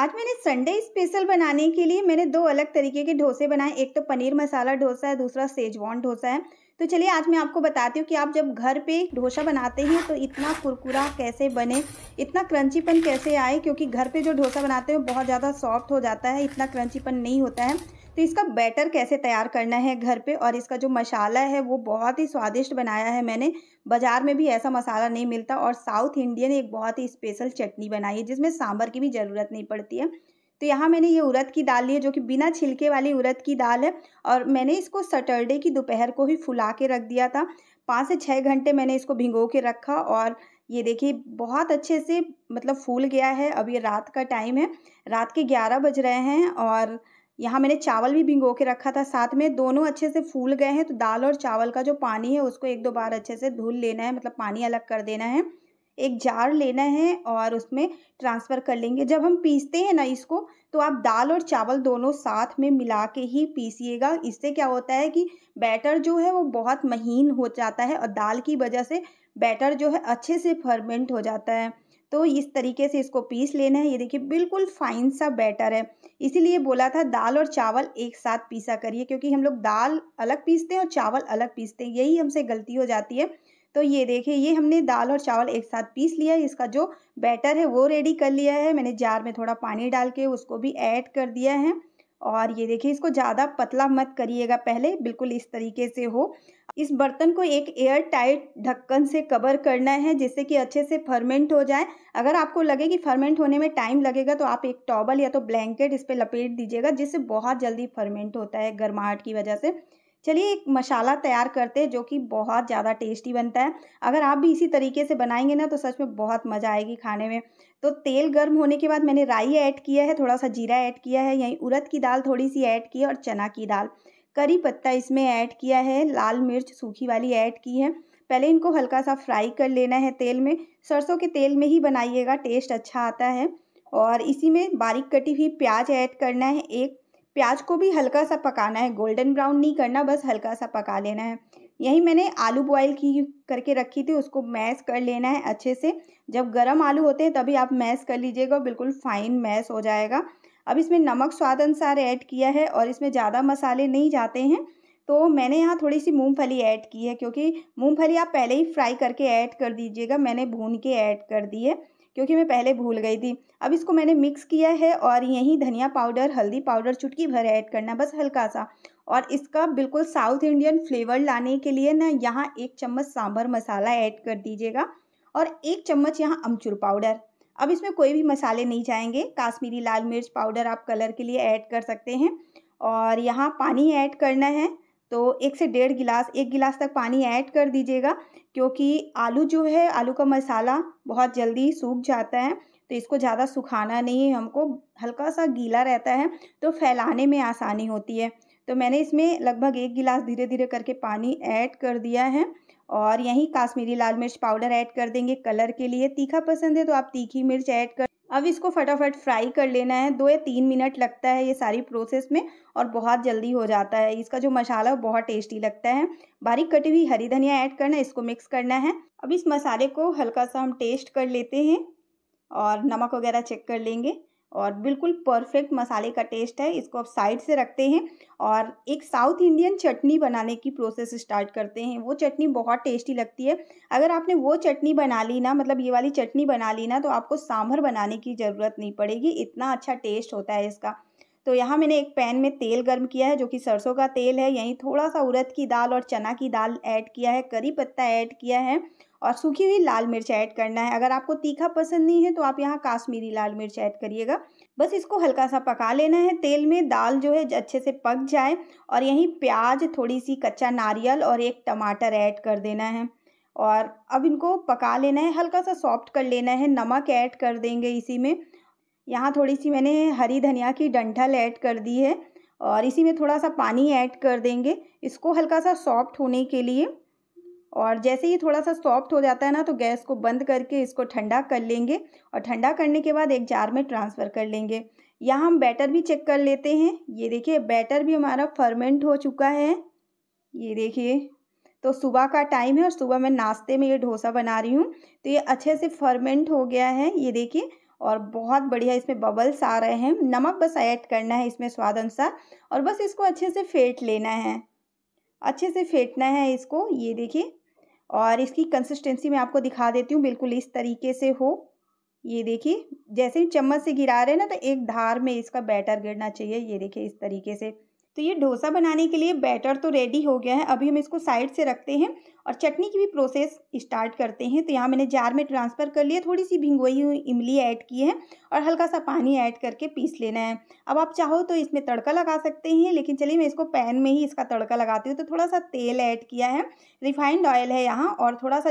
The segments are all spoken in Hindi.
आज मैंने संडे स्पेशल बनाने के लिए मैंने दो अलग तरीके के डोसे बनाए एक तो पनीर मसाला डोसा है दूसरा सेजवान डोसा है तो चलिए आज मैं आपको बताती हूँ कि आप जब घर पे डोसा बनाते हैं तो इतना कुरकुरा कैसे बने इतना क्रंचीपन कैसे आए क्योंकि घर पे जो डोसा बनाते हैं बहुत ज़्यादा सॉफ्ट हो जाता है इतना क्रंचीपन नहीं होता है तो इसका बैटर कैसे तैयार करना है घर पे और इसका जो मसाला है वो बहुत ही स्वादिष्ट बनाया है मैंने बाज़ार में भी ऐसा मसाला नहीं मिलता और साउथ इंडियन एक बहुत ही स्पेशल चटनी बनाई है जिसमें सांभर की भी ज़रूरत नहीं पड़ती है तो यहाँ मैंने ये उड़द की दाल ली है जो कि बिना छिलके वाली उड़द की दाल है और मैंने इसको सटरडे की दोपहर को ही फुला के रख दिया था पाँच से छः घंटे मैंने इसको भिंगो के रखा और ये देखिए बहुत अच्छे से मतलब फूल गया है अब ये रात का टाइम है रात के ग्यारह बज रहे हैं और यहाँ मैंने चावल भी भिंगो के रखा था साथ में दोनों अच्छे से फूल गए हैं तो दाल और चावल का जो पानी है उसको एक दो बार अच्छे से धुल लेना है मतलब पानी अलग कर देना है एक जार लेना है और उसमें ट्रांसफ़र कर लेंगे जब हम पीसते हैं ना इसको तो आप दाल और चावल दोनों साथ में मिला के ही पीसीएगा इससे क्या होता है कि बैटर जो है वो बहुत महीन हो जाता है और दाल की वजह से बैटर जो है अच्छे से फर्मेंट हो जाता है तो इस तरीके से इसको पीस लेना है ये देखिए बिल्कुल फाइन सा बैटर है इसीलिए बोला था दाल और चावल एक साथ पीसा करिए क्योंकि हम लोग दाल अलग पीसते हैं और चावल अलग पीसते हैं यही हमसे गलती हो जाती है तो ये देखिए ये हमने दाल और चावल एक साथ पीस लिया है इसका जो बैटर है वो रेडी कर लिया है मैंने जार में थोड़ा पानी डाल के उसको भी ऐड कर दिया है और ये देखिए इसको ज़्यादा पतला मत करिएगा पहले बिल्कुल इस तरीके से हो इस बर्तन को एक एयर टाइट ढक्कन से कवर करना है जिससे कि अच्छे से फर्मेंट हो जाए अगर आपको लगे कि फर्मेंट होने में टाइम लगेगा तो आप एक टॉवल या तो ब्लैंकेट इस पर लपेट दीजिएगा जिससे बहुत जल्दी फर्मेंट होता है गर्माहट की वजह से चलिए एक मसाला तैयार करते हैं जो कि बहुत ज़्यादा टेस्टी बनता है अगर आप भी इसी तरीके से बनाएंगे ना तो सच में बहुत मज़ा आएगी खाने में तो तेल गर्म होने के बाद मैंने राई ऐड किया है थोड़ा सा जीरा ऐड किया है यहीं उड़द की दाल थोड़ी सी ऐड की है और चना की दाल करी पत्ता इसमें ऐड किया है लाल मिर्च सूखी वाली ऐड की है पहले इनको हल्का सा फ्राई कर लेना है तेल में सरसों के तेल में ही बनाइएगा टेस्ट अच्छा आता है और इसी में बारीक कटी हुई प्याज ऐड करना है एक प्याज को भी हल्का सा पकाना है गोल्डन ब्राउन नहीं करना बस हल्का सा पका लेना है यही मैंने आलू बॉयल की करके रखी थी उसको मैश कर लेना है अच्छे से जब गर्म आलू होते हैं तभी आप मैश कर लीजिएगा बिल्कुल फाइन मैश हो जाएगा अब इसमें नमक स्वाद अनुसार ऐड किया है और इसमें ज़्यादा मसाले नहीं जाते हैं तो मैंने यहाँ थोड़ी सी मूँगफली ऐड की है क्योंकि मूँगफली आप पहले ही फ्राई करके ऐड कर दीजिएगा मैंने भून के ऐड कर दी है क्योंकि मैं पहले भूल गई थी अब इसको मैंने मिक्स किया है और यहीं धनिया पाउडर हल्दी पाउडर चुटकी भर ऐड करना बस हल्का सा और इसका बिल्कुल साउथ इंडियन फ्लेवर लाने के लिए ना यहाँ एक चम्मच सांभर मसाला ऐड कर दीजिएगा और एक चम्मच यहाँ अमचूर पाउडर अब इसमें कोई भी मसाले नहीं जाएंगे काश्मीरी लाल मिर्च पाउडर आप कलर के लिए ऐड कर सकते हैं और यहाँ पानी ऐड करना है तो एक से डेढ़ गिलास एक गिलास तक पानी ऐड कर दीजिएगा क्योंकि आलू जो है आलू का मसाला बहुत जल्दी सूख जाता है तो इसको ज़्यादा सुखाना नहीं है हमको हल्का सा गीला रहता है तो फैलाने में आसानी होती है तो मैंने इसमें लगभग एक गिलास धीरे धीरे करके पानी ऐड कर दिया है और यहीं काश्मीरी लाल मिर्च पाउडर ऐड कर देंगे कलर के लिए तीखा पसंद है तो आप तीखी मिर्च ऐड कर अब इसको फटाफट फ्राई कर लेना है दो या तीन मिनट लगता है ये सारी प्रोसेस में और बहुत जल्दी हो जाता है इसका जो मसाला है बहुत टेस्टी लगता है बारीक कटी हुई हरी धनिया ऐड करना है इसको मिक्स करना है अब इस मसाले को हल्का सा हम टेस्ट कर लेते हैं और नमक वगैरह चेक कर लेंगे और बिल्कुल परफेक्ट मसाले का टेस्ट है इसको आप साइड से रखते हैं और एक साउथ इंडियन चटनी बनाने की प्रोसेस स्टार्ट करते हैं वो चटनी बहुत टेस्टी लगती है अगर आपने वो चटनी बना ली ना मतलब ये वाली चटनी बना ली ना तो आपको सांभर बनाने की ज़रूरत नहीं पड़ेगी इतना अच्छा टेस्ट होता है इसका तो यहाँ मैंने एक पैन में तेल गर्म किया है जो कि सरसों का तेल है यहीं थोड़ा सा उड़द की दाल और चना की दाल ऐड किया है करी पत्ता ऐड किया है और सूखी हुई लाल मिर्च ऐड करना है अगर आपको तीखा पसंद नहीं है तो आप यहाँ काश्मीरी लाल मिर्च ऐड करिएगा बस इसको हल्का सा पका लेना है तेल में दाल जो है अच्छे से पक जाए और यहीं प्याज थोड़ी सी कच्चा नारियल और एक टमाटर ऐड कर देना है और अब इनको पका लेना है हल्का सा सॉफ्ट कर लेना है नमक ऐड कर देंगे इसी में यहाँ थोड़ी सी मैंने हरी धनिया की डंठल ऐड कर दी है और इसी में थोड़ा सा पानी ऐड कर देंगे इसको हल्का सा सॉफ्ट होने के लिए और जैसे ही थोड़ा सा सॉफ्ट हो जाता है ना तो गैस को बंद करके इसको ठंडा कर लेंगे और ठंडा करने के बाद एक जार में ट्रांसफ़र कर लेंगे यहाँ हम बैटर भी चेक कर लेते हैं ये देखिए बैटर भी हमारा फर्मेंट हो चुका है ये देखिए तो सुबह का टाइम है और सुबह मैं नाश्ते में ये डोसा बना रही हूँ तो ये अच्छे से फर्मेंट हो गया है ये देखिए और बहुत बढ़िया इसमें बबल्स आ रहे हैं नमक बस ऐड करना है इसमें स्वाद अनुसार और बस इसको अच्छे से फेंट लेना है अच्छे से फेंटना है इसको ये देखिए और इसकी कंसिस्टेंसी मैं आपको दिखा देती हूँ बिल्कुल इस तरीके से हो ये देखिए जैसे ही चम्मच से गिरा रहे हैं ना तो एक धार में इसका बैटर गिरना चाहिए ये देखिए इस तरीके से तो ये डोसा बनाने के लिए बैटर तो रेडी हो गया है अभी हम इसको साइड से रखते हैं और चटनी की भी प्रोसेस स्टार्ट करते हैं तो यहाँ मैंने जार में ट्रांसफ़र कर लिया थोड़ी सी भिंगोई हुई इमली ऐड की है और हल्का सा पानी ऐड करके पीस लेना है अब आप चाहो तो इसमें तड़का लगा सकते हैं लेकिन चलिए मैं इसको पैन में ही इसका तड़का लगाती हूँ तो थोड़ा सा तेल ऐड किया है रिफाइंड ऑयल है यहाँ और थोड़ा सा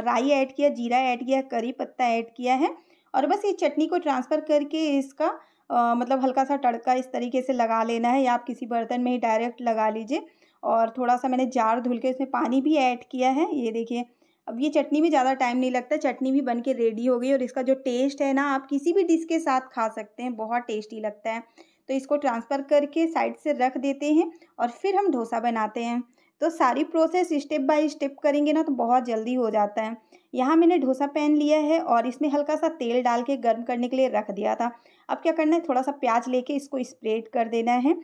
राई ऐड किया जीरा ऐड किया करी पत्ता ऐड किया है और बस ये चटनी को ट्रांसफ़र करके इसका मतलब हल्का सा तड़का इस तरीके से लगा लेना है या आप किसी बर्तन में ही डायरेक्ट लगा लीजिए और थोड़ा सा मैंने जार धुल के उसमें पानी भी ऐड किया है ये देखिए अब ये चटनी में ज़्यादा टाइम नहीं लगता चटनी भी बन के रेडी हो गई और इसका जो टेस्ट है ना आप किसी भी डिश के साथ खा सकते हैं बहुत टेस्टी लगता है तो इसको ट्रांसफ़र करके साइड से रख देते हैं और फिर हम डोसा बनाते हैं तो सारी प्रोसेस स्टेप बाय स्टेप करेंगे ना तो बहुत जल्दी हो जाता है यहाँ मैंने डोसा पैन लिया है और इसमें हल्का सा तेल डाल के गर्म करने के लिए रख दिया था अब क्या करना है थोड़ा सा प्याज लेके इसको स्प्रेड कर देना है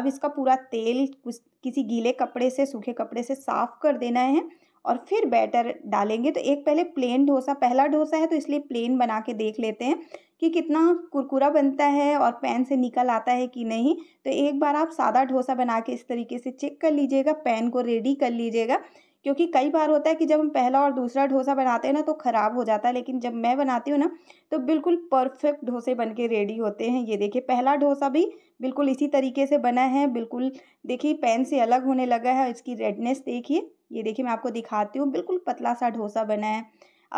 अब इसका पूरा तेल कुछ किसी गीले कपड़े से सूखे कपड़े से साफ़ कर देना है और फिर बैटर डालेंगे तो एक पहले प्लेन डोसा पहला डोसा है तो इसलिए प्लेन बना के देख लेते हैं कि कितना कुरकुरा बनता है और पैन से निकल आता है कि नहीं तो एक बार आप सादा डोसा बना के इस तरीके से चेक कर लीजिएगा पैन को रेडी कर लीजिएगा क्योंकि कई बार होता है कि जब हम पहला और दूसरा डोसा बनाते हैं ना तो ख़राब हो जाता है लेकिन जब मैं बनाती हूँ ना तो बिल्कुल परफेक्ट डोसे बन के रेडी होते हैं ये देखिए पहला डोसा भी बिल्कुल इसी तरीके से बना है बिल्कुल देखिए पैन से अलग होने लगा है इसकी रेडनेस देखिए ये देखिए मैं आपको दिखाती हूँ बिल्कुल पतला सा डोसा बना है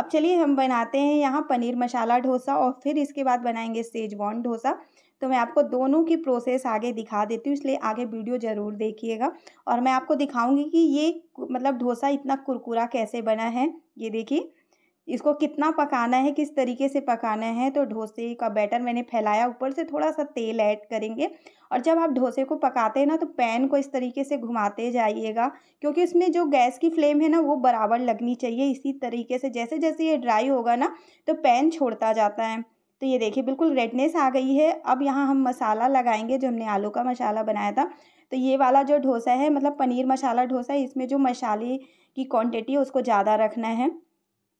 अब चलिए हम बनाते हैं यहाँ पनीर मसाला डोसा और फिर इसके बाद बनाएंगे सेजवान डोसा तो मैं आपको दोनों की प्रोसेस आगे दिखा देती हूँ इसलिए आगे वीडियो ज़रूर देखिएगा और मैं आपको दिखाऊंगी कि ये मतलब डोसा इतना कुरकुरा कैसे बना है ये देखिए इसको कितना पकाना है किस तरीके से पकाना है तो डोसे का बैटर मैंने फैलाया ऊपर से थोड़ा सा तेल ऐड करेंगे और जब आप डोसे को पकाते हैं ना तो पैन को इस तरीके से घुमाते जाइएगा क्योंकि उसमें जो गैस की फ्लेम है ना वो बराबर लगनी चाहिए इसी तरीके से जैसे जैसे ये ड्राई होगा ना तो पैन छोड़ता जाता है तो ये देखिए बिल्कुल रेडनेस आ गई है अब यहाँ हम मसाला लगाएंगे जो हमने आलू का मसाला बनाया था तो ये वाला जो डोसा है मतलब पनीर मसाला डोसा इसमें जो मसाले की क्वांटिटी है उसको ज़्यादा रखना है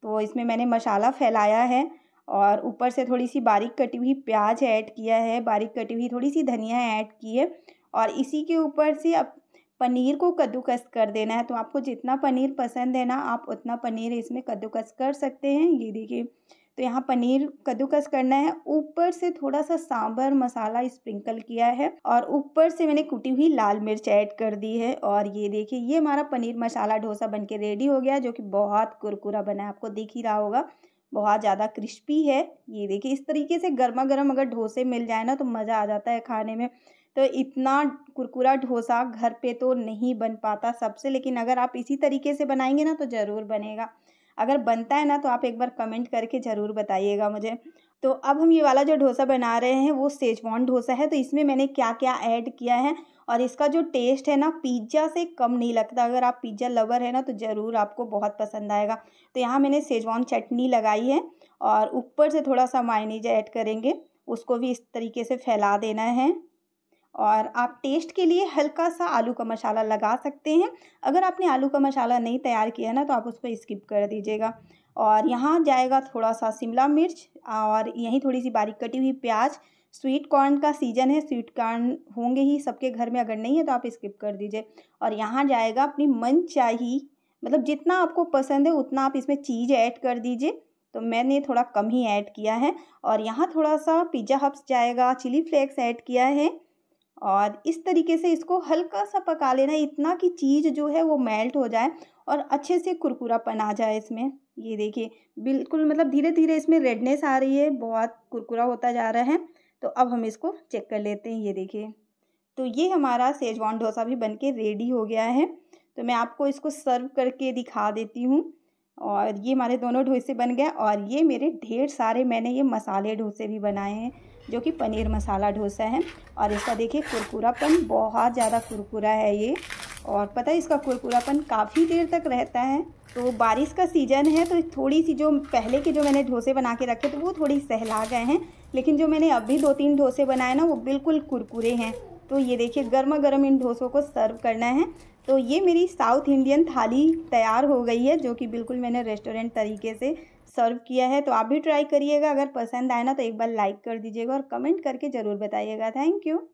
तो इसमें मैंने मसाला फैलाया है और ऊपर से थोड़ी सी बारीक कटी हुई प्याज ऐड किया है बारीक कटी हुई थोड़ी सी धनिया ऐड की है और इसी के ऊपर से अब पनीर को कद्दूकस कर देना है तो आपको जितना पनीर पसंद है ना आप उतना पनीर इसमें कद्दूकस कर सकते हैं ये देखिए तो यहाँ पनीर कद्दूकस करना है ऊपर से थोड़ा सा सांबर मसाला स्प्रिंकल किया है और ऊपर से मैंने कुटी हुई लाल मिर्च ऐड कर दी है और ये देखिए ये हमारा पनीर मसाला डोसा बन के रेडी हो गया जो कि बहुत कुरकुरा बना है आपको दिख ही रहा होगा बहुत ज़्यादा क्रिस्पी है ये देखिए इस तरीके से गर्मा गर्म अगर ढोसे मिल जाए ना तो मज़ा आ जाता है खाने में तो इतना कुरकुरा ढोसा घर पे तो नहीं बन पाता सबसे लेकिन अगर आप इसी तरीके से बनाएंगे ना तो ज़रूर बनेगा अगर बनता है ना तो आप एक बार कमेंट करके ज़रूर बताइएगा मुझे तो अब हम ये वाला जो डोसा बना रहे हैं वो सेजवान डोसा है तो इसमें मैंने क्या क्या ऐड किया है और इसका जो टेस्ट है ना पिज्ज़ा से कम नहीं लगता अगर आप पिज्ज़ा लवर है ना तो ज़रूर आपको बहुत पसंद आएगा तो यहाँ मैंने सेजवान चटनी लगाई है और ऊपर से थोड़ा सा मायनेज ऐड करेंगे उसको भी इस तरीके से फैला देना है और आप टेस्ट के लिए हल्का सा आलू का मसाला लगा सकते हैं अगर आपने आलू का मसाला नहीं तैयार किया है ना तो आप उस पर स्किप कर दीजिएगा और यहाँ जाएगा थोड़ा सा शिमला मिर्च और यहीं थोड़ी सी बारीक कटी हुई प्याज स्वीट कॉर्न का सीज़न है स्वीट कॉर्न होंगे ही सबके घर में अगर नहीं है तो आप स्किप कर दीजिए और यहाँ जाएगा अपनी मन चाही मतलब जितना आपको पसंद है उतना आप इसमें चीज़ ऐड कर दीजिए तो मैंने थोड़ा कम ही ऐड किया है और यहाँ थोड़ा सा पिज़्ज़ा हब्स जाएगा चिली फ्लेक्स ऐड किया है और इस तरीके से इसको हल्का सा पका लेना इतना कि चीज़ जो है वो मेल्ट हो जाए और अच्छे से कुरकुरापन आ जाए इसमें ये देखिए बिल्कुल मतलब धीरे धीरे इसमें रेडनेस आ रही है बहुत कुरकुरा होता जा रहा है तो अब हम इसको चेक कर लेते हैं ये देखिए तो ये हमारा सेजवान डोसा भी बन के रेडी हो गया है तो मैं आपको इसको सर्व करके दिखा देती हूँ और ये हमारे दोनों डोसे बन गए और ये मेरे ढेर सारे मैंने ये मसाले डोसे भी बनाए हैं जो कि पनीर मसाला डोसा है और इसका देखिए कुरकुरापन बहुत ज़्यादा कुरकुरा है ये और पता है इसका कुरकुरापन काफ़ी देर तक रहता है तो बारिश का सीज़न है तो थोड़ी सी जो पहले के जो मैंने डोसे बना के रखे तो वो थोड़ी सहला गए हैं लेकिन जो मैंने अभी दो तीन डोसे बनाए ना वो बिल्कुल कुरकुरे हैं तो ये देखिए गर्मा गर्म इन डोसों को सर्व करना है तो ये मेरी साउथ इंडियन थाली तैयार हो गई है जो कि बिल्कुल मैंने रेस्टोरेंट तरीके से सर्व किया है तो आप भी ट्राई करिएगा अगर पसंद आए ना तो एक बार लाइक कर दीजिएगा और कमेंट करके ज़रूर बताइएगा थैंक यू